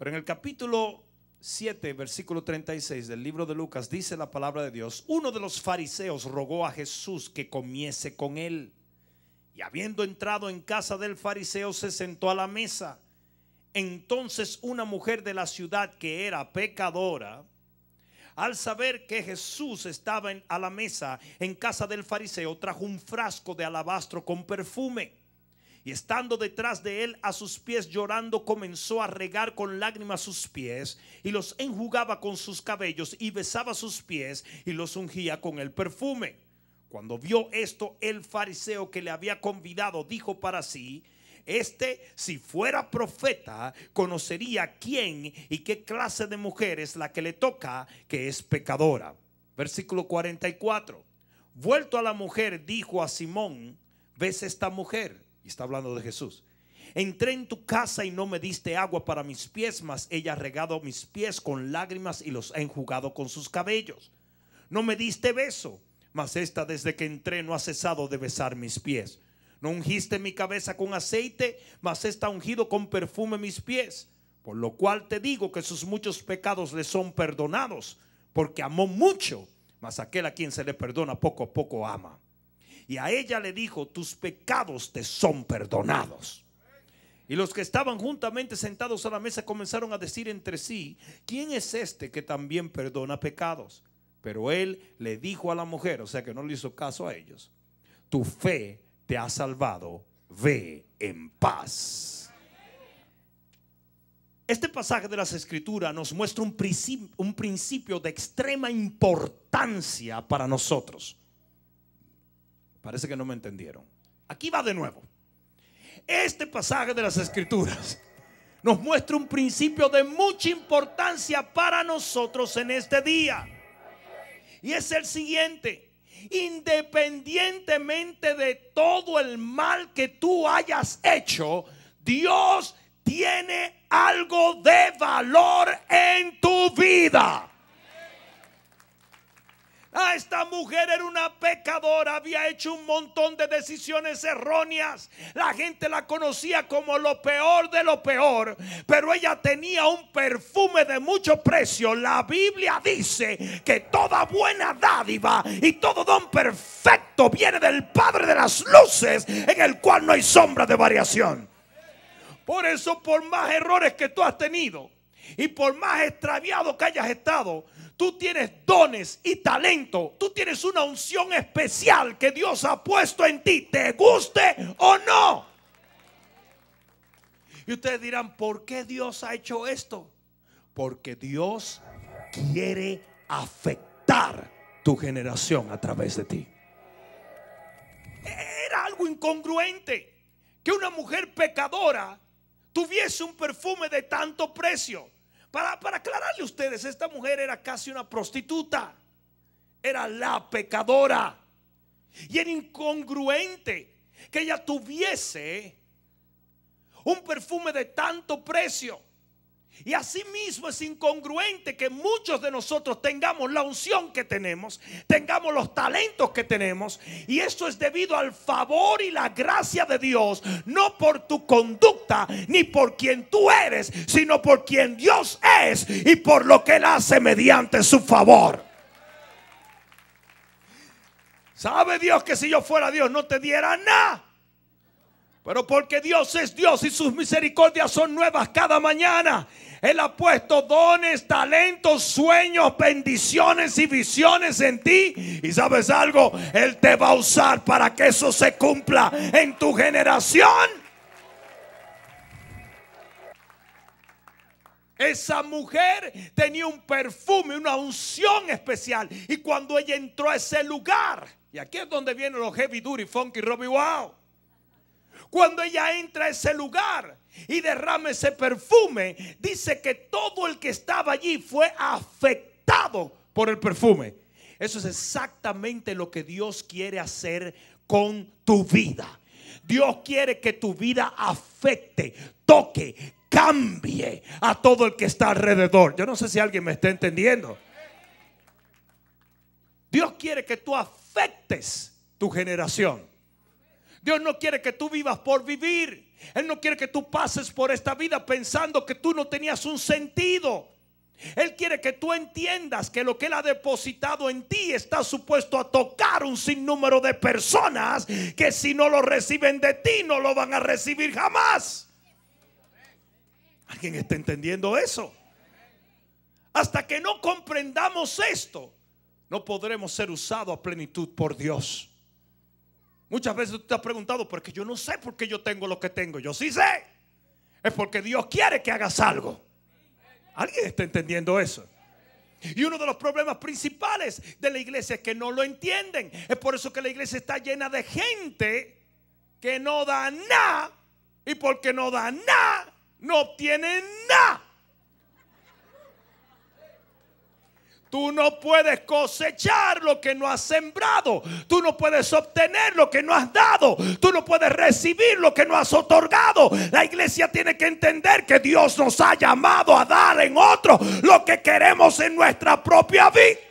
Pero en el capítulo 7, versículo 36 del libro de Lucas dice la palabra de Dios, uno de los fariseos rogó a Jesús que comiese con él. Y habiendo entrado en casa del fariseo, se sentó a la mesa. Entonces una mujer de la ciudad que era pecadora, al saber que Jesús estaba en, a la mesa en casa del fariseo, trajo un frasco de alabastro con perfume y estando detrás de él a sus pies llorando, comenzó a regar con lágrimas sus pies y los enjugaba con sus cabellos y besaba sus pies y los ungía con el perfume. Cuando vio esto, el fariseo que le había convidado dijo para sí, este, si fuera profeta, conocería quién y qué clase de mujer es la que le toca, que es pecadora. Versículo 44. Vuelto a la mujer, dijo a Simón, ¿ves esta mujer? Y está hablando de Jesús. Entré en tu casa y no me diste agua para mis pies, mas ella ha regado mis pies con lágrimas y los ha enjugado con sus cabellos. No me diste beso, mas esta desde que entré no ha cesado de besar mis pies. No ungiste mi cabeza con aceite, mas está ungido con perfume mis pies. Por lo cual te digo que sus muchos pecados le son perdonados, porque amó mucho, mas aquel a quien se le perdona poco a poco ama. Y a ella le dijo, tus pecados te son perdonados. Y los que estaban juntamente sentados a la mesa comenzaron a decir entre sí, ¿quién es este que también perdona pecados? Pero él le dijo a la mujer, o sea que no le hizo caso a ellos, tu fe te ha salvado, ve en paz. Este pasaje de las Escrituras nos muestra un principio, un principio de extrema importancia para nosotros. Parece que no me entendieron. Aquí va de nuevo. Este pasaje de las Escrituras nos muestra un principio de mucha importancia para nosotros en este día. Y es el siguiente. Independientemente de todo el mal que tú hayas hecho, Dios tiene algo de valor en tu vida. Ah, esta mujer era una pecadora, había hecho un montón de decisiones erróneas. La gente la conocía como lo peor de lo peor, pero ella tenía un perfume de mucho precio. La Biblia dice que toda buena dádiva y todo don perfecto viene del Padre de las Luces, en el cual no hay sombra de variación. Por eso, por más errores que tú has tenido y por más extraviado que hayas estado, Tú tienes dones y talento. Tú tienes una unción especial que Dios ha puesto en ti, te guste o no. Y ustedes dirán, ¿por qué Dios ha hecho esto? Porque Dios quiere afectar tu generación a través de ti. Era algo incongruente que una mujer pecadora tuviese un perfume de tanto precio para, aclararle a ustedes, esta mujer era casi una prostituta. Era la pecadora. Y era incongruente que ella tuviese un perfume de tanto precio y asimismo es incongruente que muchos de nosotros tengamos la unción que tenemos, tengamos los talentos que tenemos. Y eso es debido al favor y la gracia de Dios, no por tu conducta ni por quien tú eres, sino por quien Dios es y por lo que Él hace mediante su favor. ¿Sabe Dios que si yo fuera Dios no te diera nada? Pero porque Dios es Dios y sus misericordias son nuevas cada mañana. Él ha puesto dones, talentos, sueños, bendiciones y visiones en ti. Y sabes algo, Él te va a usar para que eso se cumpla en tu generación. Esa mujer tenía un perfume, una unción especial. Y cuando ella entró a ese lugar, y aquí es donde vienen los heavy duty, funky, Robbie Wow cuando ella entra a ese lugar y derrama ese perfume, dice que todo el que estaba allí fue afectado por el perfume. Eso es exactamente lo que Dios quiere hacer con tu vida. Dios quiere que tu vida afecte, toque, cambie a todo el que está alrededor. Yo no sé si alguien me está entendiendo. Dios quiere que tú afectes tu generación. Dios no quiere que tú vivas por vivir. Él no quiere que tú pases por esta vida pensando que tú no tenías un sentido. Él quiere que tú entiendas que lo que Él ha depositado en ti está supuesto a tocar un sinnúmero de personas que si no lo reciben de ti no lo van a recibir jamás. ¿Alguien está entendiendo eso? Hasta que no comprendamos esto, no podremos ser usados a plenitud por Dios. Muchas veces tú te has preguntado, porque yo no sé por qué yo tengo lo que tengo. Yo sí sé. Es porque Dios quiere que hagas algo. ¿Alguien está entendiendo eso? Y uno de los problemas principales de la iglesia es que no lo entienden. Es por eso que la iglesia está llena de gente que no da nada. Y porque no da nada, no obtiene nada. Tú no puedes cosechar lo que no has sembrado. Tú no puedes obtener lo que no has dado. Tú no puedes recibir lo que no has otorgado. La iglesia tiene que entender que Dios nos ha llamado a dar en otro lo que queremos en nuestra propia vida.